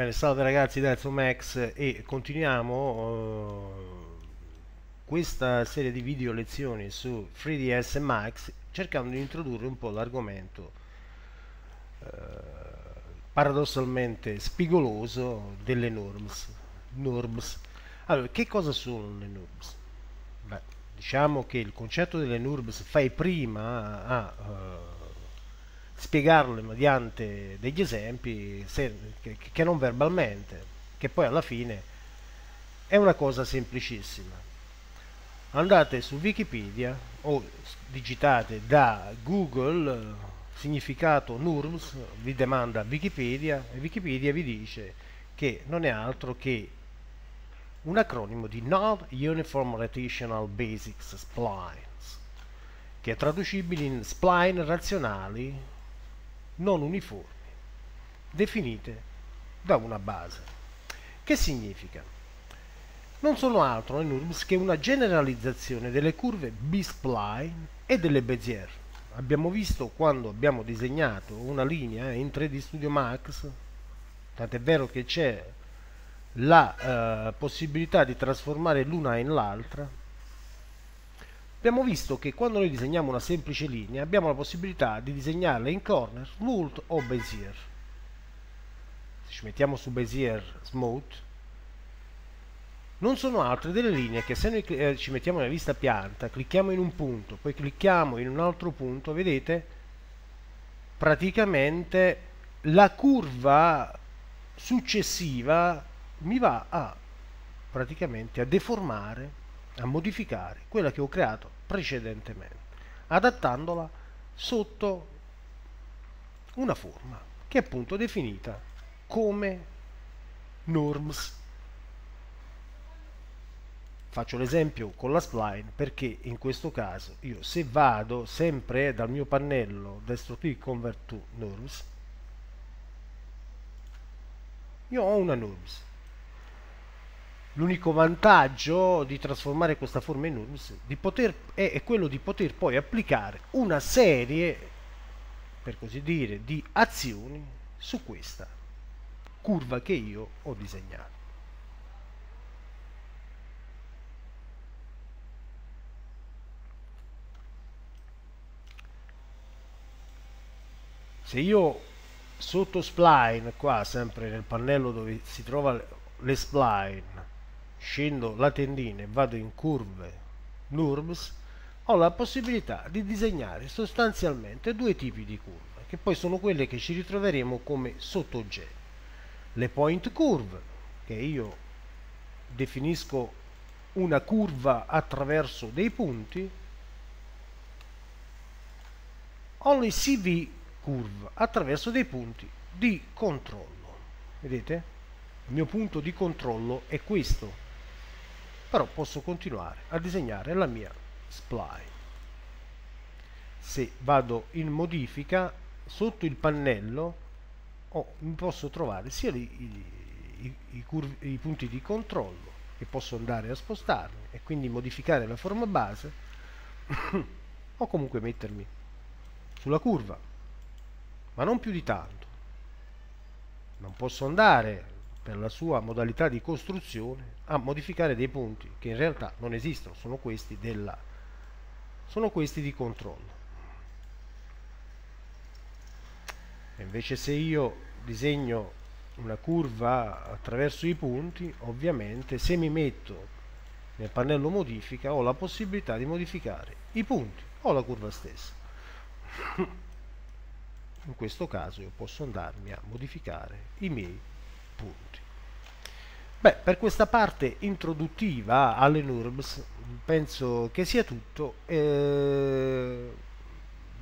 Bene, salve ragazzi da Max e continuiamo eh, questa serie di video lezioni su 3ds Max cercando di introdurre un po' l'argomento eh, paradossalmente spigoloso delle norms. norms. Allora, che cosa sono le norms? Beh, diciamo che il concetto delle norms fai prima a... Eh, spiegarlo mediante degli esempi se, che, che non verbalmente, che poi alla fine è una cosa semplicissima. Andate su Wikipedia o digitate da Google significato NURBS, vi demanda Wikipedia e Wikipedia vi dice che non è altro che un acronimo di Not Uniform Rational Basics Splines, che è traducibile in spline razionali non uniformi, definite da una base. Che significa? Non sono altro in URBS che una generalizzazione delle curve B-spline e delle Bezier. Abbiamo visto quando abbiamo disegnato una linea in 3D Studio Max, tant'è vero che c'è la eh, possibilità di trasformare l'una in l'altra, Abbiamo visto che quando noi disegniamo una semplice linea abbiamo la possibilità di disegnarla in corner, smooth o bezier. Se ci mettiamo su bezier smooth, non sono altre delle linee che se noi eh, ci mettiamo nella vista pianta, clicchiamo in un punto, poi clicchiamo in un altro punto, vedete praticamente la curva successiva mi va a praticamente a deformare a modificare quella che ho creato precedentemente, adattandola sotto una forma che è appunto definita come norms. Faccio l'esempio con la spline perché in questo caso io se vado sempre dal mio pannello destro click convert to norms, io ho una norms L'unico vantaggio di trasformare questa forma in URMS è, è quello di poter poi applicare una serie, per così dire, di azioni su questa curva che io ho disegnato. se io sotto spline qua sempre nel pannello dove si trova spline, scendo la tendina e vado in curve NURBS, ho la possibilità di disegnare sostanzialmente due tipi di curve, che poi sono quelle che ci ritroveremo come sottooggetti. Le point curve, che io definisco una curva attraverso dei punti, o le CV curve attraverso dei punti di controllo. Vedete? Il mio punto di controllo è questo però posso continuare a disegnare la mia spline se vado in modifica sotto il pannello oh, mi posso trovare sia i, i, i, curvi, i, punti di controllo che posso andare a spostarmi e quindi modificare la forma base o comunque mettermi sulla curva ma non più di tanto non posso andare per la sua modalità di costruzione a modificare dei punti che in realtà non esistono, sono questi, della, sono questi di controllo. E invece se io disegno una curva attraverso i punti, ovviamente se mi metto nel pannello modifica ho la possibilità di modificare i punti o la curva stessa. In questo caso io posso andarmi a modificare i miei punti. Beh, per questa parte introduttiva alle NURBS penso che sia tutto. Eh,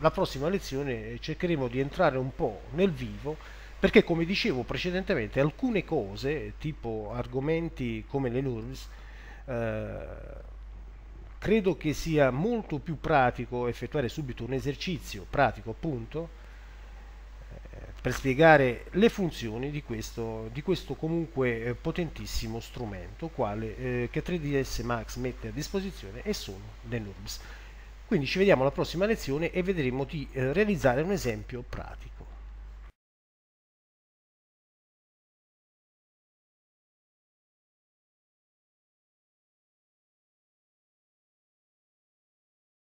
la prossima lezione cercheremo di entrare un po' nel vivo perché come dicevo precedentemente alcune cose, tipo argomenti come le NURBS, eh, credo che sia molto più pratico effettuare subito un esercizio pratico appunto per spiegare le funzioni di questo, di questo comunque eh, potentissimo strumento quale, eh, che 3ds Max mette a disposizione e sono le NURBS. Quindi ci vediamo alla prossima lezione e vedremo di eh, realizzare un esempio pratico.